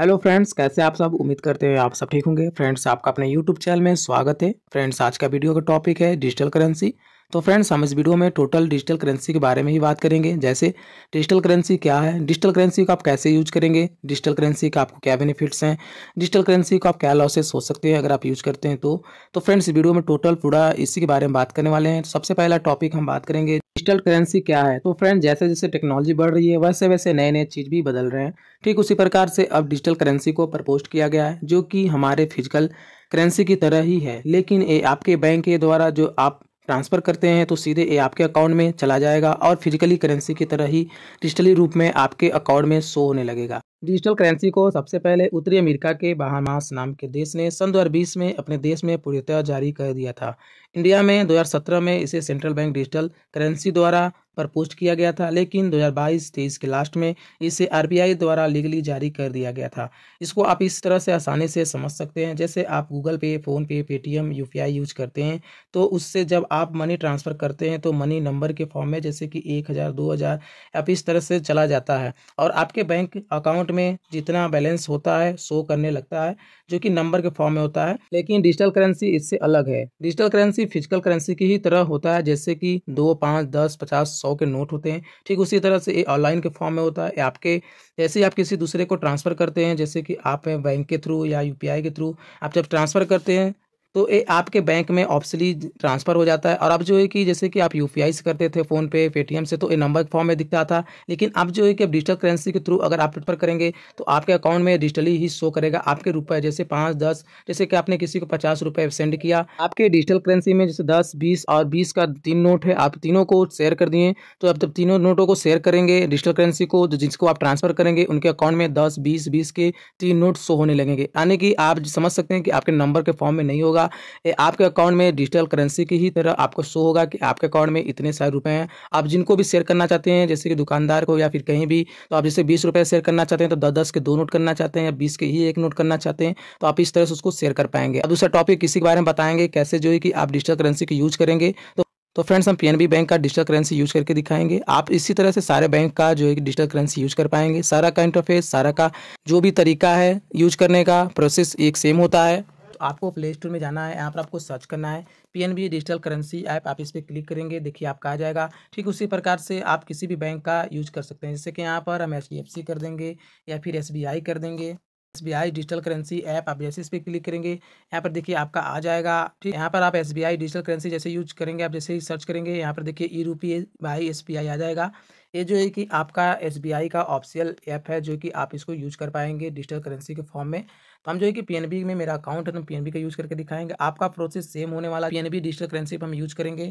hello friends कैसे आप सब उम्मीद करते हैं आप सब ठीक होंगे फ्रेंड्स आपका अपने यूट्यूब चैनल में स्वागत है फ्रेंड्स आज का वीडियो का टॉपिक है डिजिटल करेंसी तो फ्रेंड्स हम इस वीडियो में टोटल डिजिटल करेंसी के बारे में ही बात करेंगे जैसे डिजिटल करेंसी क्या है डिजिटल करेंसी को आप कैसे यूज करेंगे डिजिटल करेंसी का आपको क्या बेनिफिट्स हैं डिजिटल करेंसी को आप क्या लॉसेस हो सकते हैं अगर आप यूज करते हैं तो तो फ्रेंड्स वीडियो में टोटल पूरा इसी के बारे में बात करने वाले हैं सबसे पहला टॉपिक हम बात करेंगे डिजिटल करेंसी क्या है तो फ्रेंड जैसे जैसे टेक्नोलॉजी बढ़ रही है वैसे वैसे नए नए चीज़ भी बदल रहे हैं ठीक उसी प्रकार से अब डिजिटल करेंसी को प्रपोस्ट किया गया है जो कि हमारे फिजिकल करेंसी की तरह ही है लेकिन ये आपके बैंक के द्वारा जो आप ट्रांसफ़र करते हैं तो सीधे ये आपके अकाउंट में चला जाएगा और फिजिकली करेंसी की तरह ही डिजिटली रूप में आपके अकाउंट में शो होने लगेगा डिजिटल करेंसी को सबसे पहले उत्तरी अमेरिका के बहामास नाम के देश ने सन दो में अपने देश में पूरी जारी कर दिया था इंडिया में 2017 में इसे सेंट्रल बैंक डिजिटल करेंसी द्वारा पर पोस्ट किया गया था लेकिन 2022-23 के लास्ट में इसे आरबीआई द्वारा लीगली जारी कर दिया गया था इसको आप इस तरह से आसानी से समझ सकते हैं जैसे आप गूगल पे फ़ोन पे पेटीएम यू यूज करते हैं तो उससे जब आप मनी ट्रांसफ़र करते हैं तो मनी नंबर के फॉर्म में जैसे कि एक हज़ार दो हज़ार आप इस तरह से चला जाता है और आपके बैंक अकाउंट में जितना बैलेंस होता है शो करने लगता है जो कि नंबर के फॉर्म में होता है लेकिन डिजिटल करेंसी इससे अलग है डिजिटल करेंसी फिजिकल करेंसी की ही तरह होता है जैसे कि दो पाँच दस पचास सौ सौ के नोट होते हैं ठीक उसी तरह से ऑनलाइन के फॉर्म में होता है आपके जैसे ही आप किसी दूसरे को ट्रांसफ़र करते हैं जैसे कि आप बैंक के थ्रू या यू के थ्रू आप जब ट्रांसफ़र करते हैं तो ये आपके बैंक में ऑप्शली ट्रांसफ़र हो जाता है और अब जो है कि जैसे कि आप यू से करते थे फ़ोन पे पेटीएम से तो ये नंबर के फॉर्म में दिखता था लेकिन अब जो है कि अब डिजिटल करेंसी के थ्रू अगर आप ट्विटर करेंगे तो आपके अकाउंट में डिजिटली ही शो करेगा आपके रुपए जैसे पाँच दस जैसे कि आपने किसी को पचास रुपये सेंड किया आपके डिजिटल करेंसी में जैसे दस बीस और बीस का तीन नोट है आप तीनों को शेयर कर दिए तो आप जब तीनों नोटों को शेयर करेंगे डिजिटल करेंसी को जिसको आप ट्रांसफ़र करेंगे उनके अकाउंट में दस बीस बीस के तीन नोट शो होने लगेंगे यानी कि आप समझ सकते हैं कि आपके नंबर के फॉर्म में नहीं होगा होगा आपके अकाउंट में डिजिटल करेंसी की ही तरह आपको शो होगा कि आपके अकाउंट में इतने सारे रुपए हैं आप जिनको भी शेयर करना चाहते हैं जैसे कि दुकानदार को या फिर कहीं भी तो आप जैसे बीस रुपये शेयर करना चाहते हैं तो दस दस के दो नोट करना चाहते हैं या बीस के ही एक नोट करना चाहते हैं तो आप इस तरह से उसको शेयर कर पाएंगे अब दूसरा टॉपिक किसी के बारे में बताएंगे कैसे जो है कि आप डिजिटल करेंसी की यूज करेंगे तो तो फ्रेंड्स हम पीएनबी बैंक का डिजिटल करेंसी यूज करके दिखाएंगे आप इसी तरह से सारे बैंक का जो है डिजिटल करेंसी यूज कर पाएंगे सारा का इंटरफेस सारा का जो भी तरीका है यूज करने का प्रोसेस एक सेम होता है तो आपको प्ले स्टोर में जाना है यहाँ पर आपको सर्च करना है पी डिजिटल करेंसी ऐप आप इस पर क्लिक करेंगे देखिए आपका आ जाएगा ठीक उसी प्रकार से आप किसी भी बैंक का यूज कर सकते हैं जैसे कि यहाँ पर हम एच कर देंगे या फिर एस कर देंगे S B I digital currency app आप जैसे इस पर क्लिक करेंगे यहाँ पर देखिए आपका आ जाएगा ठीक यहाँ पर आप S B I digital currency जैसे यूज करेंगे आप जैसे ही सर्च करेंगे यहाँ पर देखिए e rupee by S B I आ जाएगा ये जो है कि आपका एस बी आई का ऑफिशियल ऐप है जो कि आप इसको यूज कर पाएंगे डिजिटल करेंसी के फॉर्म में तो हम जो है कि बी में मेरा अकाउंट है तो बी का यूज करके दिखाएंगे आपका प्रोसेस सेम होने वाला बी डिजिटल करेंसी पर हम यूज करेंगे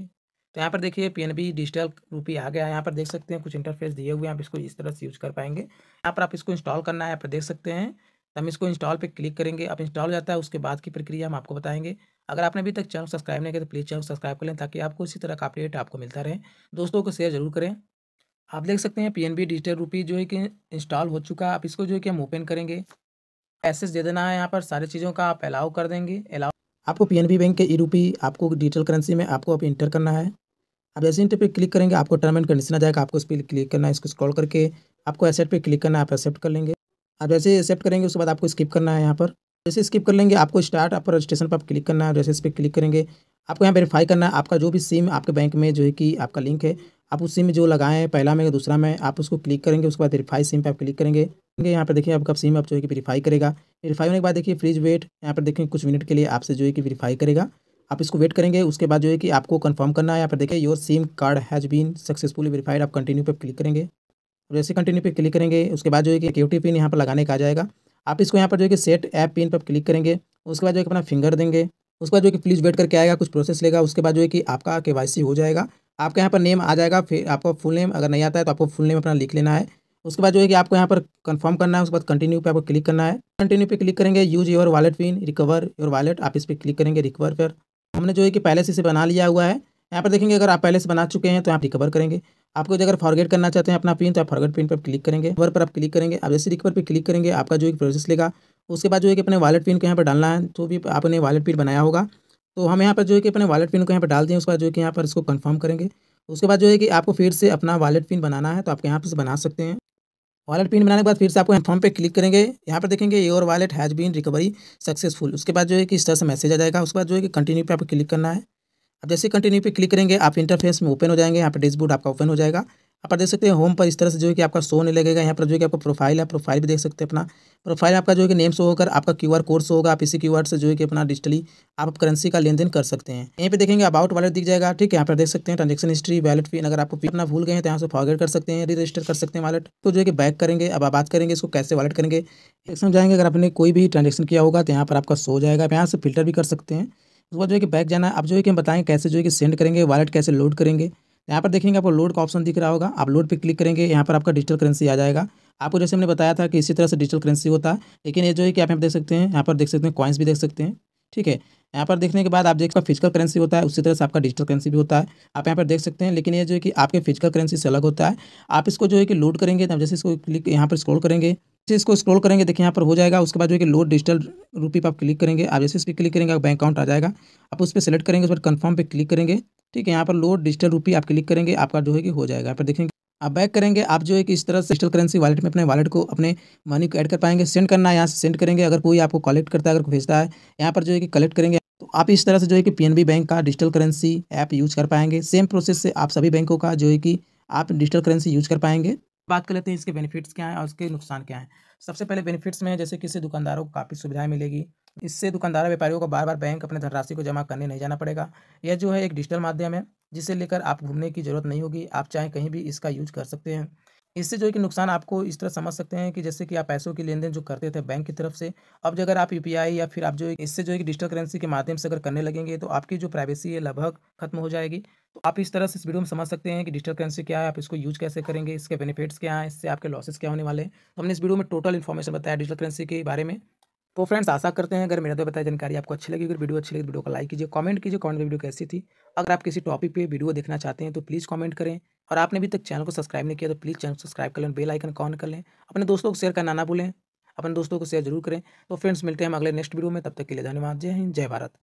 तो यहाँ पर देखिए बी डिजिटल रूपी आ गया यहाँ पर देख सकते हैं कुछ इंटरफेस दिए हुए हैं आप इसको इस तरह से यूज कर पाएंगे यहाँ पर आप इसको इंस्टॉल करना है यहाँ पर देख सकते हैं तो हम इसको इंस्टॉल पे क्लिक करेंगे आप इंस्टॉल हो जाता है उसके बाद की प्रक्रिया हम आपको बताएंगे अगर आपने अभी तक चैनल सब्सक्राइब नहीं किया तो प्लीज़ चैनल सब्सक्राइब कर लें ताकि आपको इसी तरह का अपडेट आपको मिलता रहे दोस्तों को शेयर जरूर करें आप देख सकते हैं पी डिजिटल रूपी जो है कि इंस्टॉल हो चुका है आप इसको जो है कि हम ओपन करेंगे एसेस दे देना है यहाँ पर सारी चीज़ों का आप अलाउ कर देंगे अलाउ आपको बी बैंक के ई रूपी आपको डिजिटल करेंसी में आपको आप इंटर करना है आप जैसे इंटर पर क्लिक करेंगे आपको टर्म एंड कंडीशन आ जाएगा आपको इस पर क्लिक करना है इसको स्क्रॉल करके आपको एसेट पर क्लिक करना है आप एक्सेप्ट कर लेंगे आप जैसे एक्सेप्ट करेंगे उसके बाद आपको स्किप करना है यहाँ पर जैसे स्किप कर लेंगे आपको स्टार्ट आप रजिस्ट्रेशन पर आप क्लिक करना है जैसे इस पर क्लिक करेंगे आपको यहाँ वेरीफाई करना है आपका जो भी सिम आपके बैंक में जो है कि आपका लिंक है आप उस सिम में जो लगाए हैं पहला में दूसरा में आप उसको क्लिक करेंगे उसके बाद वेरीफाई सिम पर आप क्लिक करेंगे यहाँ पर देखिए आपका सिम आप जो है कि वेरीफाई करेगा वेरीफाई होने के बाद देखिए फ्रीज वेट यहाँ पर देखें कुछ मिनट के लिए आपसे जो है कि वेरीफाई करेगा आप इसको वेट करेंगे उसके बाद जो है कि आपको कन्फर्म करना है यहाँ पर देखिए your SIM card has been successfully verified आप कंटिन्यू पर क्लिक करेंगे और जैसे कंटिन्यू पे क्लिक करेंगे उसके बाद जो है कि क्यूटी पिन यहाँ पर लगाने का आ जाएगा आप इसको यहाँ पर जो है कि सेट ऐप पिन पर क्लिक करेंगे उसके बाद जो है अपना फिंगर देंगे उसके बाद जो है कि प्लीज़ वेट करके आएगा कुछ प्रोसेस लेगा उसके बाद जो है कि आपका के हो जाएगा आपका यहाँ पर नेम आ जाएगा फिर आपका फुल नेम अगर नहीं आता है तो आपको फुल नेम अपना लिख लेना है उसके बाद जो है कि आपको यहाँ पर कंफर्म करना है उसके बाद कंटिन्यू पे आपको क्लिक करना है कंटिन्यू पे क्लिक करेंगे use your wallet pin recover your wallet आप इस पर क्लिक करेंगे रिकवर पर हमने जो है कि पहले से इसे बना लिया हुआ है यहाँ पर देखेंगे अगर आप पहले से बना चुके हैं तो आप रिकवर करेंगे आपको अगर फॉरगेट करना चाहते हैं अपना पिन तो आप फॉरगेट पिन पर क्लिक करेंगे रिकवर पर आप क्लिक करेंगे आप जैसे रिकवर पर क्लिक करेंगे आपका जो एक प्रोसेस लेगा उसके बाद जो है कि अपने वालेट पिन को यहाँ पर डालना है जो तो भी आपने वालेट पिन बनाया होगा तो हम यहाँ पर जो है कि अपने वालेट पिन को यहाँ पर डाल दें उसके बाद जो है कि यहाँ पर इसको कन्फर्म करेंगे उसके बाद जो है कि आपको फिर से अपना वालेट पिन बनाना है तो आप यहाँ पर बना सकते हैं वालेट पिन बनाने के बाद फिर से आपको फॉर्म पे क्लिक करेंगे यहाँ पर देखेंगे your wallet has been recovery successful उसके बाद जो है कि इस तरह से मैसेज आ जाएगा उसके बाद जो है कि कंटिन्यू पे आपको क्लिक करना है अब जैसे कंटिन्यू पे क्लिक करेंगे आप इंटरफेस में ओपन हो जाएंगे यहाँ पर डैशबोर्ड आपका ओपन हो जाएगा आप देख सकते हैं होम पर इस तरह से जो है कि आपका शो नहीं लगेगा यहाँ पर जो है कि आपका प्रोफाइल है प्रोफाइल भी देख सकते हैं अपना प्रोफाइल आपका जो है कि नेम शो होकर आपका क्यू आर कोड शो होगा आप इसी क्यू से जो है कि अपना डिजिटली आप करेंसी का लेन देन कर सकते हैं यहीं पे देखेंगे अबाउट वालेट दिख जाएगा ठीक है यहाँ पर देख सकते हैं ट्रांजेक्शन हिस्ट्री वैलेट फी अगर आपको अपना भूल गए हैं तो यहाँ से फॉरवर्ड कर सकते हैं रजिस्टर कर सकते हैं वालेट तो जो है कि बैक करेंगे अब बात करेंगे इसको कैसे वालेट करेंगे एक्शन जाएंगे अगर आपने कोई भी ट्रांजेक्शन किया होगा तो यहाँ पर आपका शो जाएगा आप यहाँ से फिल्टर भी कर सकते हैं उसके बाद जो है कि बैक जाना है आप जो है कि बताएं कैसे जो है कि सेंड करेंगे वॉलेट कैसे लोड करेंगे यहाँ पर देखेंगे आपको लोड का ऑप्शन दिख रहा होगा आप लोड पर क्लिक करेंगे यहाँ पर आपका डिजिटल करेंसी आ जाएगा आपको जैसे हमने बताया था कि इसी तरह से डिजिटल करेंसी होता है लेकिन ये जो है कि आप यहाँ देख सकते हैं यहाँ पर देख सकते हैं कॉइन्स भी देख सकते हैं ठीक है यहाँ पर देखने के बाद आप देखा फिजिकल करेंसी होता है उसी तरह से आपका डिजिटल करेंसी भी होता है आप यहाँ पर देख सकते हैं लेकिन ये जो है कि आपके फिजिकल करेंसी से अलग होता है आप इसको जो है कि लोड करेंगे तब जैसे इसको क्लिक यहाँ पर स्क्रॉल करेंगे जैसे इसको स्क्रॉल करेंगे देखिए यहाँ पर हो जाएगा उसके बाद जो है कि लोड डिजिटल रूपी पर आप क्लिक करेंगे आप जैसे इस पर क्लिक करेंगे बैंक अकाउंट आ जाएगा आप उस पर सेलेक्ट करेंगे उस पर कन्फर्म पर क्लिक करेंगे ठीक है यहाँ पर लोड डिजिटल रूपी आप क्लिक करेंगे आपका जो है कि हो जाएगा यहाँ पर देखेंगे आप बैक करेंगे आप जो है कि इस तरह से डिजिटल करेंसी वॉलेट में अपने वालेट को अपने मनी को ऐड कर पाएंगे सेंड करना है यहाँ से सेंड करेंगे अगर कोई आपको कलेक्ट करता है अगर भेजता है यहाँ पर जो है कि कलेक्ट करेंगे तो आप इस तरह से जो है कि पीएनबी बैंक का डिजिटल करेंसी ऐप यूज कर पाएंगे सेम प्रोसेस से आप सभी बैंकों का जो है कि आप डिजिटल करेंसी यूज कर पाएंगे बात कर लेते हैं इसके बेनिफिट्स क्या हैं और इसके नुकसान क्या हैं सबसे पहले बेनिफिट्स में जैसे किसी दुकानदारों को काफ़ी सुविधाएं मिलेगी इससे दुकानदार व्यापारियों को बार बार बैंक अपने धनराशि को जमा करने नहीं जाना पड़ेगा यह जो है एक डिजिटल माध्यम है जिसे लेकर आप घूमने की जरूरत नहीं होगी आप चाहें कहीं भी इसका यूज कर सकते हैं इससे जो है कि नुकसान आपको इस तरह समझ सकते हैं कि जैसे कि आप पैसों के लेन देन जो करते थे बैंक की तरफ से अब जो अगर आप यू या फिर आप जो है इससे जो है कि डिजिटल करेंसी के माध्यम से अगर करने लगेंगे तो आपकी जो प्राइवेसी है लगभग खत्म हो जाएगी तो आप इस तरह से इस वीडियो में समझ सकते हैं कि डिजिटल करेंसी क्या है आप इसको यूज कैसे करेंगे इसके बेनिफिट्स क्या हैं इससे आपके लॉसेस क्या होने वाले हैं तो हमने इस वीडियो में टोटल इन्फॉर्मेशन बताया डिजिटल करेंसी के बारे में तो फ्रेंड्स आशा करते हैं अगर मेरा तो बताया जानकारी आपको अच्छी लगी अगर वीडियो अच्छी लगी तो वीडियो को लाइक कीजिए कमेंट कीजिए कमेंट में वीडियो कैसी थी अगर आप किसी टॉपिक पे वीडियो देखना चाहते हैं तो प्लीज़ कमेंट करें और आपने अभी तक चैनल को सब्सक्राइब नहीं किया तो प्लीज़ चैनल को सब्सक्राइब कर लें बेल आइकन ऑन कर लें अपने दोस्तों को शेयर करना ना भूलें अपने दोस्तों को शेयर जरूर करें तो फ्रेंड्स मिलते हैं हम अगले नेक्स्ट वीडियो में तब तक के लिए धन्यवाद जय हिंद जय भारत